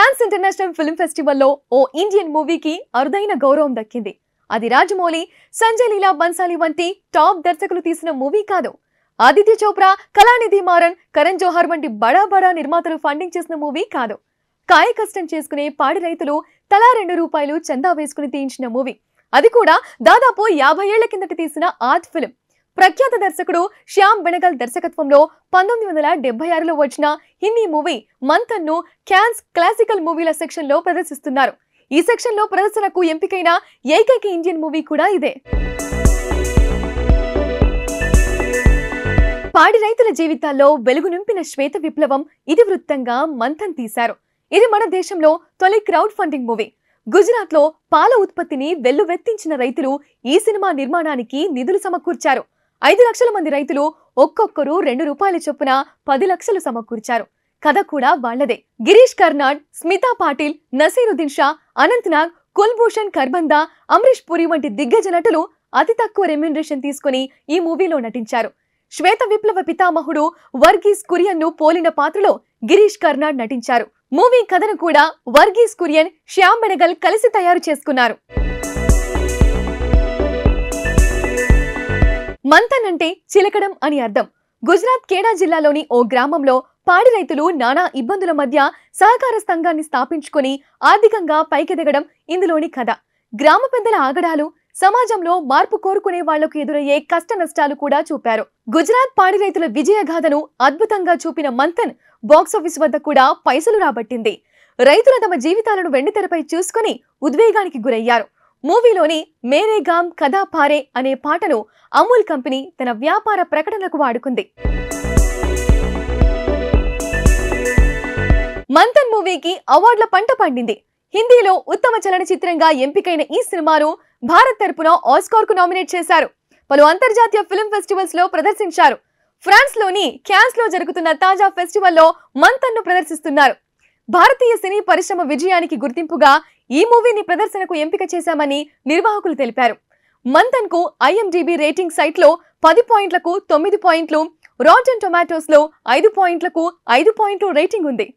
cans international film ఫెస్టివల్లో ఓ Indian మూవీకి అరుదైన గౌరవం దక్కింది అది రాజమౌళి సంజయ్ లీలా బన్సాలి వంటి టాప్ దర్శకులు తీసిన మూవీ కాదు ఆదిత్య చోప్రా కళానిధి మారన్ కరణ్ జోహార్ వంటి బడా బడా నిర్మాతలు ఫండింగ్ చేసిన మూవీ కాదు కాయ కష్టం చేసుకునే పాడి రైతులు తలా రెండు రూపాయలు చందా వేసుకుని తీయించిన మూవీ అది కూడా దాదాపు యాభై ఏళ్ల కిందట తీసిన ఆర్ట్ ఫిల్మ్ ప్రఖ్యాత దర్శకుడు శ్యామ్ బెనగల్ దర్శకత్వంలో పంతొమ్మిది వందల డెబ్బై ఆరులో వచ్చిన హిందీ మూవీ ను క్యాన్స్ క్లాసికల్ మూవీల సెక్షన్లో ప్రదర్శిస్తున్నారు ఈ సెక్షన్లో ప్రదర్శనకు ఎంపికైన ఏకైక ఇండియన్ మూవీ కూడా ఇదే పాడి రైతుల జీవితాల్లో వెలుగు నింపిన శ్వేత విప్లవం ఇది వృత్తంగా మంథన్ తీశారు ఇది మన దేశంలో తొలి క్రౌడ్ ఫండింగ్ మూవీ గుజరాత్లో పాల ఉత్పత్తిని వెల్లువెత్తించిన రైతులు ఈ సినిమా నిర్మాణానికి నిధులు సమకూర్చారు ఐదు లక్షల మంది రైతులు ఒక్కొక్కరు రెండు రూపాయల చొప్పున పది లక్షలు సమకూర్చారు కథ కూడా వాళ్లదే గిరీష్ కర్నాడ్ స్మితా పాటిల్ నసీరుద్దీన్ షా అనంత్నాగ్ కుల్భూషణ్ ఖర్బందా అమరీష్ పురి వంటి దిగ్గజ నటులు అతి తక్కువ రెమ్యునరేషన్ తీసుకుని ఈ మూవీలో నటించారు శ్వేత విప్లవ పితామహుడు వర్గీస్ కురియన్ ను పోలిన పాత్రలో గిరీష్ కర్నాడ్ నటించారు మూవీ కథను కూడా వర్గీస్ కురియన్ శ్యామ్ బెనగల్ కలిసి తయారు చేసుకున్నారు మంతన్ అంటే చిలకడం అని అర్థం గుజరాత్ కేడా జిల్లాలోని ఓ గ్రామంలో పాడి రైతులు నానా ఇబ్బందుల మధ్య సహకార సంఘాన్ని స్థాపించుకుని ఆర్థికంగా పైకెదగడం ఇందులోని కథ గ్రామ పెద్దల ఆగడాలు సమాజంలో మార్పు కోరుకునే వాళ్లకు ఎదురయ్యే కష్ట నష్టాలు కూడా చూపారు గుజరాత్ పాడి రైతుల విజయగాథను అద్భుతంగా చూపిన మంతన్ బాక్సాఫీస్ వద్ద కూడా పైసలు రాబట్టింది రైతులు తమ జీవితాలను వెండితెరపై చూసుకుని ఉద్వేగానికి గురయ్యారు మూవీలోని మేరే గామ్ కథా పారే అనే పాటను అమూల్ కంపెనీ తన వ్యాపార ప్రకటనలకు వాడుకుంది మంతన్ మూవీకి అవార్డుల పంట పండింది హిందీలో ఉత్తమ చలనచిత్రంగా ఎంపికైన ఈ సినిమాను భారత్ తరపున ఆస్కార్ కు నామినేట్ చేశారు పలు అంతర్జాతీయ ఫిల్మ్ ఫెస్టివల్స్ లో ప్రదర్శించారు ఫ్రాన్స్ లోని క్యాన్స్ లో జరుగుతున్న తాజా ఫెస్టివల్లో మంతన్ను ప్రదర్శిస్తున్నారు భారతీయ సినీ పరిశ్రమ విజయానికి గుర్తింపుగా ఈ మూవీని ప్రదర్శనకు ఎంపిక చేశామని నిర్వాహకులు తెలిపారు మంతన్ కు ఐఎండిబి రేటింగ్ సైట్ లో పది పాయింట్లకు తొమ్మిది పాయింట్లు రాటన్ టొమాటోస్ లో ఐదు పాయింట్లకు ఐదు పాయింట్లు రేటింగ్ ఉంది